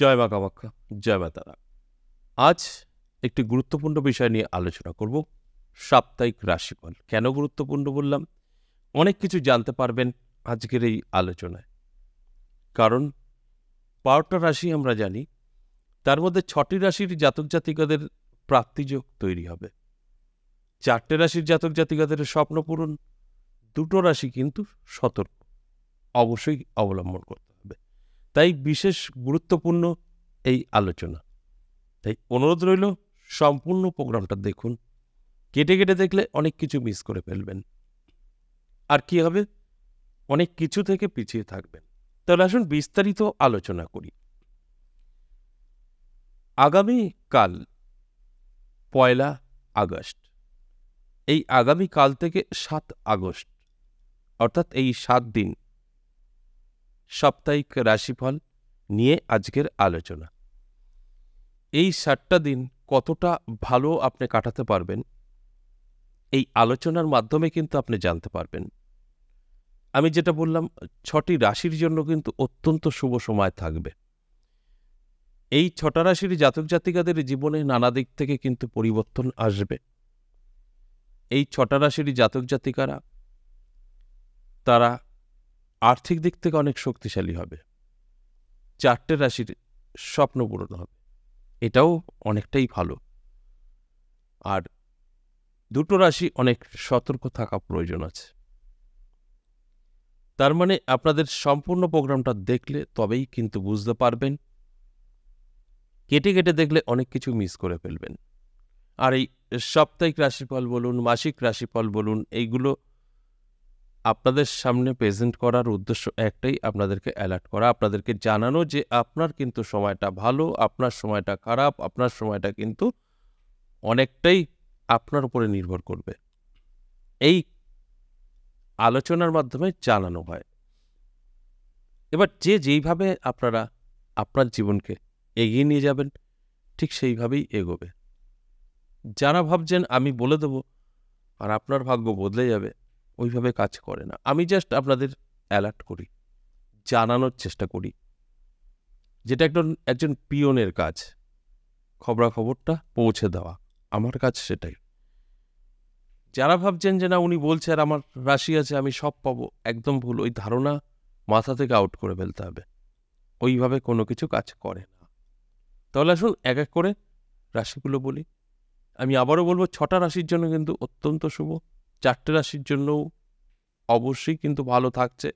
জয় মা কামাক্ষা জয় মা তারা আজ একটি গুরুত্বপূর্ণ বিষয় নিয়ে আলোচনা করব সাপ্তাহিক রাশিফল কেন গুরুত্বপূর্ণ বললাম অনেক কিছু জানতে পারবেন আজকের এই আলোচনায় কারণ বারোটা রাশি আমরা জানি তার মধ্যে ছটি রাশির জাতক জাতিকাদের প্রাপ্তিযোগ তৈরি হবে চারটে রাশির জাতক জাতিকাদের স্বপ্ন পূরণ দুটো রাশি কিন্তু সতর্ক অবশ্যই অবলম্বন করতে তাই বিশেষ গুরুত্বপূর্ণ এই আলোচনা তাই অনুরোধ রইল সম্পূর্ণ প্রোগ্রামটা দেখুন কেটে কেটে দেখলে অনেক কিছু মিস করে ফেলবেন আর কি হবে অনেক কিছু থেকে পিছিয়ে থাকবেন তাহলে আসুন বিস্তারিত আলোচনা করি আগামীকাল পয়লা আগস্ট এই আগামীকাল থেকে সাত আগস্ট অর্থাৎ এই সাত দিন সাপ্তাহিক রাশিফল নিয়ে আজকের আলোচনা এই সাতটা দিন কতটা ভালো আপনি কাটাতে পারবেন এই আলোচনার মাধ্যমে কিন্তু আপনি জানতে পারবেন আমি যেটা বললাম ছটি রাশির জন্য কিন্তু অত্যন্ত শুভ সময় থাকবে এই ছটা রাশির জাতক জাতিকাদের জীবনে নানা দিক থেকে কিন্তু পরিবর্তন আসবে এই ছটা রাশির জাতক জাতিকারা তারা আর্থিক দিক থেকে অনেক শক্তিশালী হবে চারটে রাশির স্বপ্ন পূরণ হবে এটাও অনেকটাই ভালো আর দুটো রাশি অনেক সতর্ক থাকা প্রয়োজন আছে তার মানে আপনাদের সম্পূর্ণ প্রোগ্রামটা দেখলে তবেই কিন্তু বুঝতে পারবেন কেটে কেটে দেখলে অনেক কিছু মিস করে ফেলবেন আর এই সাপ্তাহিক রাশিফল বলুন মাসিক রাশিফল বলুন এইগুলো আপনাদের সামনে প্রেজেন্ট করার উদ্দেশ্য একটাই আপনাদেরকে অ্যালার্ট করা আপনাদেরকে জানানো যে আপনার কিন্তু সময়টা ভালো আপনার সময়টা খারাপ আপনার সময়টা কিন্তু অনেকটাই আপনার উপরে নির্ভর করবে এই আলোচনার মাধ্যমে জানানো হয় এবার যে যেইভাবে আপনারা আপনার জীবনকে এগিয়ে নিয়ে যাবেন ঠিক সেইভাবেই এগোবে যারা ভাবছেন আমি বলে দেব আর আপনার ভাগ্য বদলে যাবে ওইভাবে কাজ করে না আমি জাস্ট আপনাদের অ্যালার্ট করি জানানোর চেষ্টা করি যেটা একজন একজন পিয়নের কাজ খবরাখবরটা পৌঁছে দেওয়া আমার কাজ সেটাই যারা ভাবছেন যে না উনি বলছে আর আমার রাশি আছে আমি সব পাবো একদম ভুল ওই ধারণা মাথা থেকে আউট করে ফেলতে হবে ওইভাবে কোনো কিছু কাজ করে না তাহলে আসুন এক এক করে রাশিগুলো বলি আমি আবারও বলবো ছটা রাশির জন্য কিন্তু অত্যন্ত শুভ চারটে রাশির জন্যও অবশ্যই কিন্তু ভালো থাকছে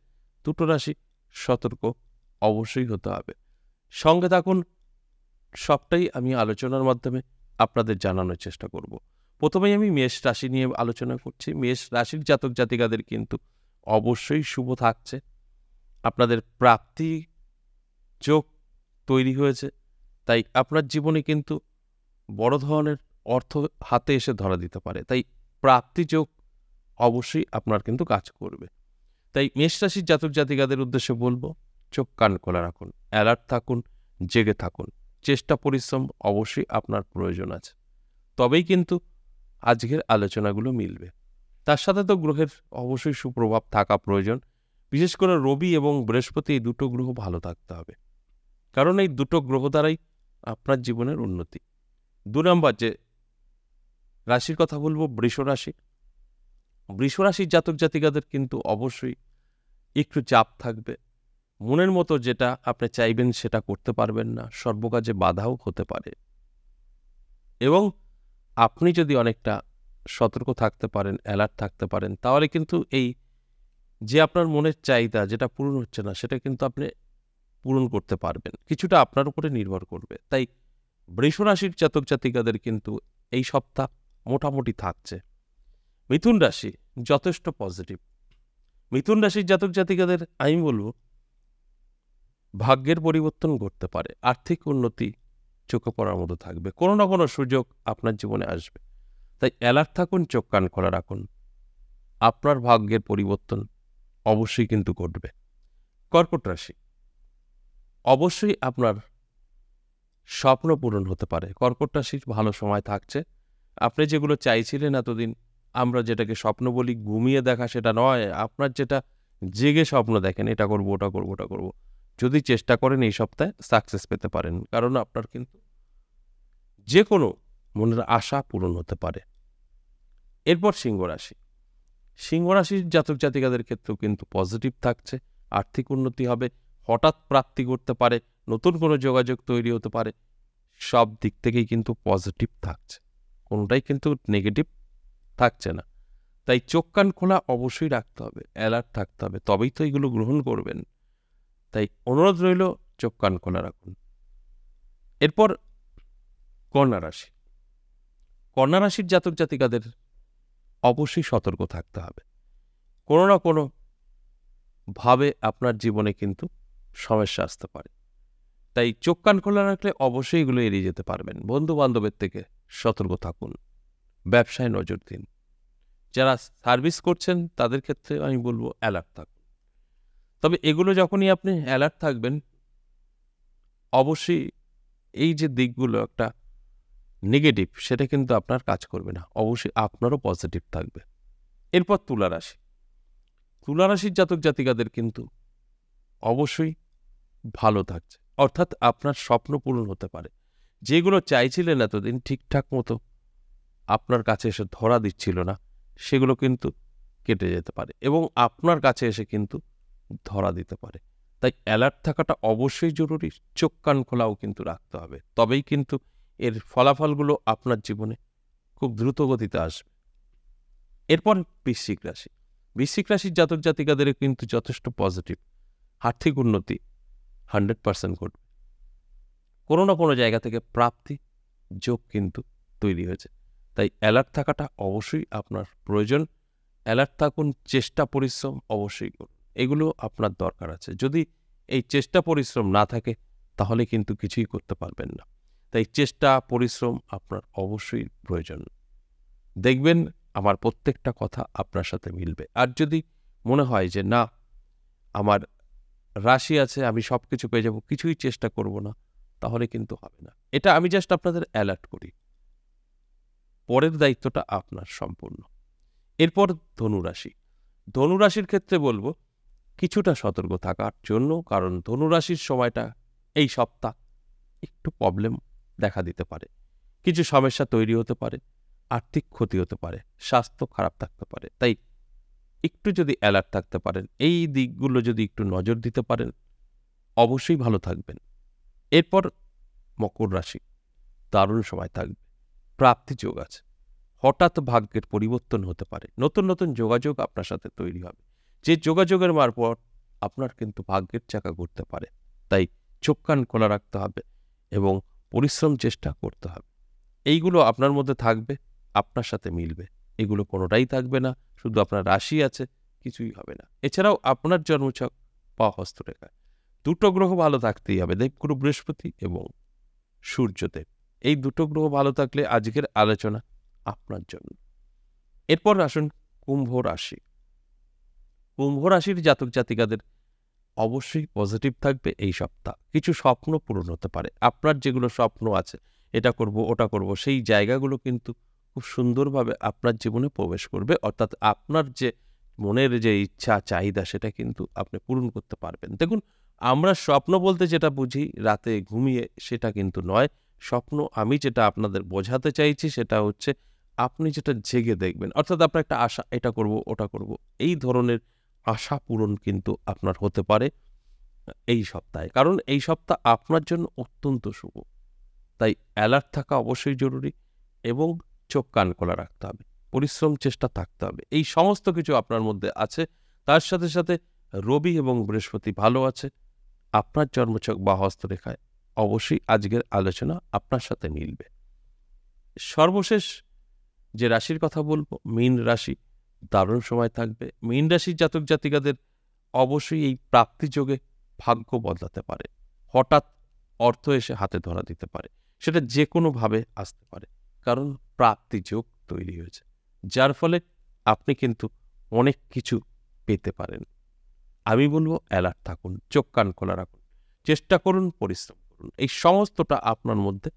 দুটো রাশি সতর্ক অবশ্যই হতে হবে সঙ্গে থাকুন সবটাই আমি আলোচনার মাধ্যমে আপনাদের জানানোর চেষ্টা করব। প্রথমেই আমি মেষ রাশি নিয়ে আলোচনা করছি মেষ রাশির জাতক জাতিকাদের কিন্তু অবশ্যই শুভ থাকছে আপনাদের প্রাপ্তি চোখ তৈরি হয়েছে তাই আপনার জীবনে কিন্তু বড় ধরনের অর্থ হাতে এসে ধরা দিতে পারে তাই প্রাপ্তি যোগ অবশ্যই আপনার কিন্তু কাজ করবে তাই মেষ রাশির জাতক জাতিকাদের উদ্দেশ্যে বলবো চোখ কান খোলা রাখুন অ্যালার্ট থাকুন জেগে থাকুন চেষ্টা পরিশ্রম অবশ্যই আপনার প্রয়োজন আছে তবেই কিন্তু আজকের আলোচনাগুলো মিলবে তার সাথে তো গ্রহের অবশ্যই সুপ্রভাব থাকা প্রয়োজন বিশেষ করে রবি এবং বৃহস্পতি এই দুটো গ্রহ ভালো থাকতে হবে কারণ এই দুটো গ্রহ দ্বারাই আপনার জীবনের উন্নতি দু নম্বর যে রাশির কথা বলবো বৃষ রাশি বৃষরাশির জাতক জাতিকাদের কিন্তু অবশ্যই একটু চাপ থাকবে মনের মতো যেটা আপনি চাইবেন সেটা করতে পারবেন না সর্বকাজে বাধাও হতে পারে এবং আপনি যদি অনেকটা সতর্ক থাকতে পারেন অ্যালার্ট থাকতে পারেন তাহলে কিন্তু এই যে আপনার মনের চাহিদা যেটা পূরণ হচ্ছে না সেটা কিন্তু আপনি পূরণ করতে পারবেন কিছুটা আপনার উপরে নির্ভর করবে তাই বৃষরাশির জাতক জাতিকাদের কিন্তু এই সপ্তাহ মোটামুটি থাকছে মিথুন রাশি যথেষ্ট পজিটিভ মিথুন রাশির জাতক জাতিকাদের আমি বলব ভাগ্যের পরিবর্তন ঘটতে পারে আর্থিক উন্নতি চোখে পড়ার মতো থাকবে কোনো না কোনো সুযোগ আপনার জীবনে আসবে তাই অ্যালার্ট থাকুন চোখ কান খোলা রাখুন আপনার ভাগ্যের পরিবর্তন অবশ্যই কিন্তু ঘটবে কর্কট রাশি অবশ্যই আপনার স্বপ্ন পূরণ হতে পারে কর্কট রাশির ভালো সময় থাকছে আপনি যেগুলো চাইছিলেন এতদিন আমরা যেটাকে স্বপ্ন বলি ঘুমিয়ে দেখা সেটা নয় আপনার যেটা জেগে স্বপ্ন দেখেন এটা করবো ওটা করবো ওটা করবো যদি চেষ্টা করেন এই সপ্তাহে সাকসেস পেতে পারেন কারণ আপনার কিন্তু যে কোনো মনের আশা পূরণ হতে পারে এরপর সিংহ রাশি সিংহ রাশির জাতক জাতিকাদের ক্ষেত্রেও কিন্তু পজিটিভ থাকছে আর্থিক উন্নতি হবে হঠাৎ প্রাপ্তি করতে পারে নতুন কোনো যোগাযোগ তৈরি হতে পারে সব দিক থেকেই কিন্তু পজিটিভ থাকছে কোনোটাই কিন্তু নেগেটিভ থাকছে না তাই চোখ কান খোলা অবশ্যই রাখতে হবে অ্যালার্ট থাকতে হবে তবেই তো এগুলো গ্রহণ করবেন তাই অনুরোধ রইল চোখ কান খোলা রাখুন এরপর কন্যা রাশি কন্যা রাশির জাতক জাতিকাদের অবশ্যই সতর্ক থাকতে হবে কোনো না কোনো ভাবে আপনার জীবনে কিন্তু সমস্যা আসতে পারে তাই চোখ কান খোলা রাখলে অবশ্যই এগুলো এড়িয়ে যেতে পারবেন বন্ধু বান্ধবের থেকে সতর্ক থাকুন ব্যবসায় নজর দিন যারা সার্ভিস করছেন তাদের ক্ষেত্রে আমি বলবো অ্যালার্ট থাকুন তবে এগুলো যখনই আপনি অ্যালার্ট থাকবেন অবশ্যই এই যে দিকগুলো একটা নেগেটিভ সেটা কিন্তু আপনার কাজ করবে না অবশ্যই আপনারও পজিটিভ থাকবে এরপর তুলা রাশি তুলা রাশির জাতক জাতিকাদের কিন্তু অবশ্যই ভালো থাকছে অর্থাৎ আপনার স্বপ্ন পূরণ হতে পারে যেগুলো চাইছিলেন এতদিন ঠিকঠাক মতো আপনার কাছে এসে ধরা দিচ্ছিল না সেগুলো কিন্তু কেটে যেতে পারে এবং আপনার কাছে এসে কিন্তু ধরা দিতে পারে তাই অ্যালার্ট থাকাটা অবশ্যই জরুরি চোখ কান খোলাও কিন্তু রাখতে হবে তবেই কিন্তু এর ফলাফলগুলো আপনার জীবনে খুব দ্রুত গতিতে আসবে এরপর বৃশ্চিক রাশি বৃশ্চিক রাশির জাতক জাতিকাদের কিন্তু যথেষ্ট পজিটিভ আর্থিক উন্নতি হান্ড্রেড পার্সেন্ট ঘটবে কোনো না কোনো জায়গা থেকে প্রাপ্তি যোগ কিন্তু তৈরি হয়েছে তাই অ্যালার্ট থাকাটা অবশ্যই আপনার প্রয়োজন অ্যালার্ট থাকুন চেষ্টা পরিশ্রম অবশ্যই করুন এগুলো আপনার দরকার আছে যদি এই চেষ্টা পরিশ্রম না থাকে তাহলে কিন্তু কিছুই করতে পারবেন না তাই চেষ্টা পরিশ্রম আপনার অবশ্যই প্রয়োজন দেখবেন আমার প্রত্যেকটা কথা আপনার সাথে মিলবে আর যদি মনে হয় যে না আমার রাশি আছে আমি সব কিছু পেয়ে যাব কিছুই চেষ্টা করব না তাহলে কিন্তু হবে না এটা আমি জাস্ট আপনাদের অ্যালার্ট করি পরের দায়িত্বটা আপনার সম্পূর্ণ এরপর ধনুরাশি ধনুরাশির ক্ষেত্রে বলবো কিছুটা সতর্ক থাকার জন্য কারণ ধনুরাশির সময়টা এই সপ্তাহ একটু প্রবলেম দেখা দিতে পারে কিছু সমস্যা তৈরি হতে পারে আর্থিক ক্ষতি হতে পারে স্বাস্থ্য খারাপ থাকতে পারে তাই একটু যদি অ্যালার্ট থাকতে পারেন এই দিকগুলো যদি একটু নজর দিতে পারেন অবশ্যই ভালো থাকবেন এরপর মকর রাশি দারুণ সময় থাকবে প্রাপ্তি যোগ আছে হঠাৎ ভাগ্যের পরিবর্তন হতে পারে নতুন নতুন যোগাযোগ আপনার সাথে তৈরি হবে যে যোগাযোগের মারফত আপনার কিন্তু ভাগ্যের চাকা ঘুরতে পারে তাই চোখ কান খোলা রাখতে হবে এবং পরিশ্রম চেষ্টা করতে হবে এইগুলো আপনার মধ্যে থাকবে আপনার সাথে মিলবে এগুলো কোনোটাই থাকবে না শুধু আপনার রাশি আছে কিছুই হবে না এছাড়াও আপনার জন্মছক বা হস্তরেখা দুটো গ্রহ ভালো থাকতেই হবে দেবগুরু বৃহস্পতি এবং সূর্যদেব এই দুটো গ্রহ ভালো থাকলে আজকের আলোচনা আপনার জন্য এরপর আসুন কুম্ভ রাশি কুম্ভ রাশির জাতক জাতিকাদের অবশ্যই পজিটিভ থাকবে এই সপ্তাহ কিছু স্বপ্ন পূরণ হতে পারে আপনার যেগুলো স্বপ্ন আছে এটা করব ওটা করব সেই জায়গাগুলো কিন্তু খুব সুন্দরভাবে আপনার জীবনে প্রবেশ করবে অর্থাৎ আপনার যে মনের যে ইচ্ছা চাহিদা সেটা কিন্তু আপনি পূরণ করতে পারবেন দেখুন আমরা স্বপ্ন বলতে যেটা বুঝি রাতে ঘুমিয়ে সেটা কিন্তু নয় স্বপ্ন আমি যেটা আপনাদের বোঝাতে চাইছি সেটা হচ্ছে আপনি যেটা জেগে দেখবেন অর্থাৎ আপনার একটা আশা এটা করব ওটা করব এই ধরনের আশা পূরণ কিন্তু আপনার হতে পারে এই সপ্তাহে কারণ এই সপ্তাহ আপনার জন্য অত্যন্ত শুভ তাই অ্যালার্ট থাকা অবশ্যই জরুরি এবং চোখ কান খোলা রাখতে হবে পরিশ্রম চেষ্টা থাকতে হবে এই সমস্ত কিছু আপনার মধ্যে আছে তার সাথে সাথে রবি এবং বৃহস্পতি ভালো আছে আপনার জন্মছক বা হস্তরেখায় অবশ্যই আজকের আলোচনা আপনার সাথে মিলবে সর্বশেষ যে রাশির কথা বলবো মীন রাশি দারুণ সময় থাকবে মীন রাশির জাতক জাতিকাদের অবশ্যই এই প্রাপ্তিযোগে ভাগ্য বদলাতে পারে হঠাৎ অর্থ এসে হাতে ধরা দিতে পারে সেটা যে কোনোভাবে আসতে পারে কারণ প্রাপ্তিযোগ তৈরি হয়েছে যার ফলে আপনি কিন্তু অনেক কিছু পেতে পারেন আমি বলবো অ্যালার্ট থাকুন চোখ কান খোলা রাখুন চেষ্টা করুন পরিশ্রম করুন এই সমস্তটা আপনার মধ্যে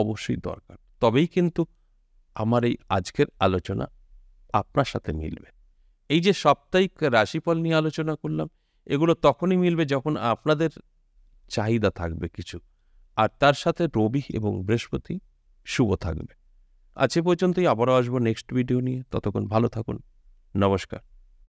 অবশ্যই দরকার তবেই কিন্তু আমার এই আজকের আলোচনা আপনার সাথে মিলবে এই যে সাপ্তাহিক রাশিফল নিয়ে আলোচনা করলাম এগুলো তখনই মিলবে যখন আপনাদের চাহিদা থাকবে কিছু আর তার সাথে রবি এবং বৃহস্পতি শুভ থাকবে আজ পর্যন্তই আবারও আসবো নেক্সট ভিডিও নিয়ে ততক্ষণ ভালো থাকুন নমস্কার